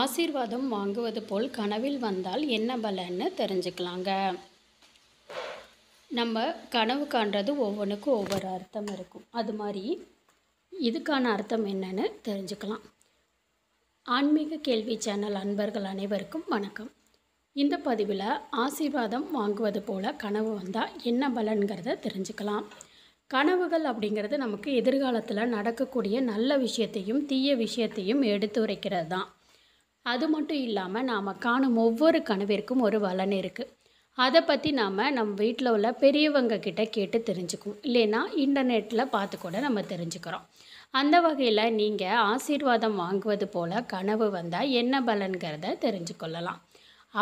ஆசீர்வாதம் வாங்குவது போல் கனவில் வந்தால் என்ன பலன்னு தெரிஞ்சுக்கலாங்க நம்ம கனவு காண்றது ஒவ்வொன்றுக்கும் ஒவ்வொரு அர்த்தம் இருக்கும் அது மாதிரி இதுக்கான அர்த்தம் என்னன்னு தெரிஞ்சுக்கலாம் ஆன்மீக கேள்வி சேனல் அன்பர்கள் அனைவருக்கும் வணக்கம் இந்த பதிவில் ஆசீர்வாதம் வாங்குவது போல் கனவு வந்தால் என்ன பலன்கிறத தெரிஞ்சுக்கலாம் கனவுகள் அப்படிங்கிறது நமக்கு எதிர்காலத்தில் நடக்கக்கூடிய நல்ல விஷயத்தையும் தீய விஷயத்தையும் எடுத்துரைக்கிறது தான் அது மட்டும் இல்லாமல் நாம் காணும் ஒவ்வொரு கனவிற்கும் ஒரு வலன் இருக்குது அதை பற்றி நாம் நம்ம வீட்டில் உள்ள பெரியவங்க கிட்ட கேட்டு தெரிஞ்சுக்குவோம் இல்லைன்னா இன்டர்நெட்டில் பார்த்து கூட நம்ம தெரிஞ்சுக்கிறோம் அந்த வகையில் நீங்கள் ஆசீர்வாதம் வாங்குவது போல் கனவு வந்தால் என்ன பலன்கிறத தெரிஞ்சுக்கொள்ளலாம்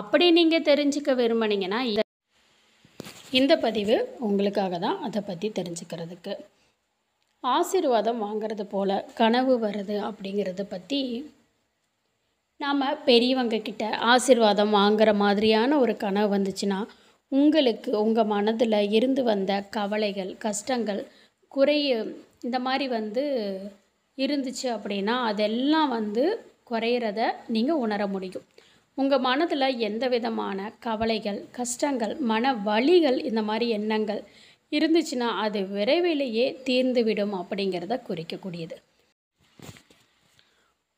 அப்படி நீங்கள் தெரிஞ்சுக்க விரும்புனீங்கன்னா இந்த பதிவு உங்களுக்காக தான் அதை பற்றி தெரிஞ்சுக்கிறதுக்கு ஆசீர்வாதம் வாங்கிறது போல் கனவு வருது அப்படிங்கிறத பற்றி நாம் பெரியவங்க கிட்ட ஆசிர்வாதம் வாங்குற மாதிரியான ஒரு கனவு வந்துச்சுன்னா உங்களுக்கு உங்கள் மனதில் இருந்து வந்த கவலைகள் கஷ்டங்கள் குறைய இந்த மாதிரி வந்து இருந்துச்சு அப்படின்னா அதெல்லாம் வந்து குறையிறத நீங்கள் உணர முடியும் உங்கள் மனதில் எந்த விதமான கவலைகள் கஷ்டங்கள் மன வழிகள் இந்த மாதிரி எண்ணங்கள் இருந்துச்சுன்னா அது விரைவிலேயே தீர்ந்துவிடும் அப்படிங்கிறத குறிக்கக்கூடியது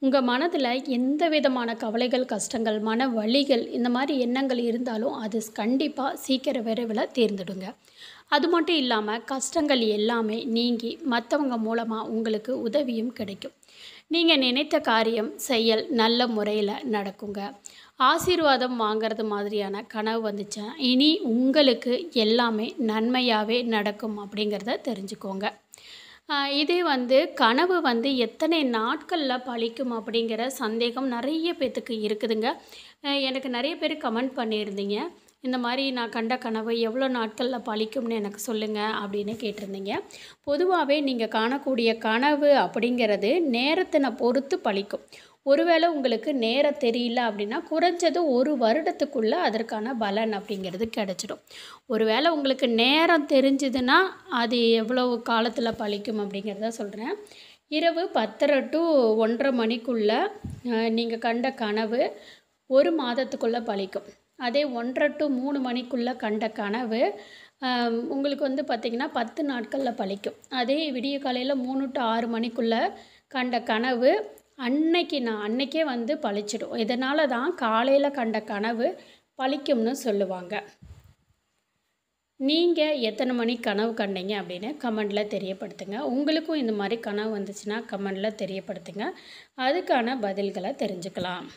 உங்கள் மனதில் எந்த விதமான கவலைகள் கஷ்டங்கள் மன வழிகள் இந்த மாதிரி எண்ணங்கள் இருந்தாலும் அது கண்டிப்பாக சீக்கிர விரைவில் தேர்ந்தெடுங்க அது மட்டும் இல்லாமல் கஷ்டங்கள் எல்லாமே நீங்கி மற்றவங்க மூலமாக உங்களுக்கு உதவியும் கிடைக்கும் நீங்கள் நினைத்த காரியம் செயல் நல்ல முறையில் நடக்குங்க ஆசீர்வாதம் வாங்கிறது மாதிரியான கனவு வந்துச்சுன்னா இனி உங்களுக்கு எல்லாமே நன்மையாகவே நடக்கும் அப்படிங்கிறத தெரிஞ்சுக்கோங்க இதே வந்து கனவு வந்து எத்தனை நாட்களில் பழிக்கும் அப்படிங்கிற சந்தேகம் நிறைய பேர்த்துக்கு இருக்குதுங்க எனக்கு நிறைய பேர் கமெண்ட் பண்ணியிருந்தீங்க இந்த மாதிரி நான் கண்ட கனவு எவ்வளோ நாட்களில் பழிக்கும்னு எனக்கு சொல்லுங்கள் அப்படின்னு கேட்டிருந்தீங்க பொதுவாகவே நீங்கள் காணக்கூடிய கனவு அப்படிங்கிறது நேரத்தினை பொறுத்து பழிக்கும் ஒருவேளை உங்களுக்கு நேரம் தெரியல அப்படின்னா குறைஞ்சது ஒரு வருடத்துக்குள்ளே அதற்கான பலன் அப்படிங்கிறது கிடச்சிடும் ஒருவேளை உங்களுக்கு நேரம் தெரிஞ்சதுன்னா அது எவ்வளோ காலத்தில் பழிக்கும் அப்படிங்கிறத சொல்கிறேன் இரவு பத்தரை டு ஒன்றரை மணிக்குள்ளே நீங்கள் கண்ட கனவு ஒரு மாதத்துக்குள்ளே பழிக்கும் அதே ஒன்றரை டு மூணு மணிக்குள்ளே கண்ட கனவு உங்களுக்கு வந்து பார்த்திங்கன்னா பத்து நாட்களில் பழிக்கும் அதே விடிய காலையில் மூணு டு ஆறு மணிக்குள்ளே கண்ட கனவு அன்னைக்கு நான் அன்னைக்கே வந்து பழிச்சிடும் இதனால தான் காலையில் கண்ட கனவு பழிக்கும்னு சொல்லுவாங்க நீங்கள் எத்தனை மணி கனவு கண்டீங்க அப்படின்னு கமெண்டில் தெரியப்படுத்துங்க உங்களுக்கும் இந்த மாதிரி கனவு வந்துச்சுன்னா கமெண்டில் தெரியப்படுத்துங்க அதுக்கான பதில்களை தெரிஞ்சுக்கலாம்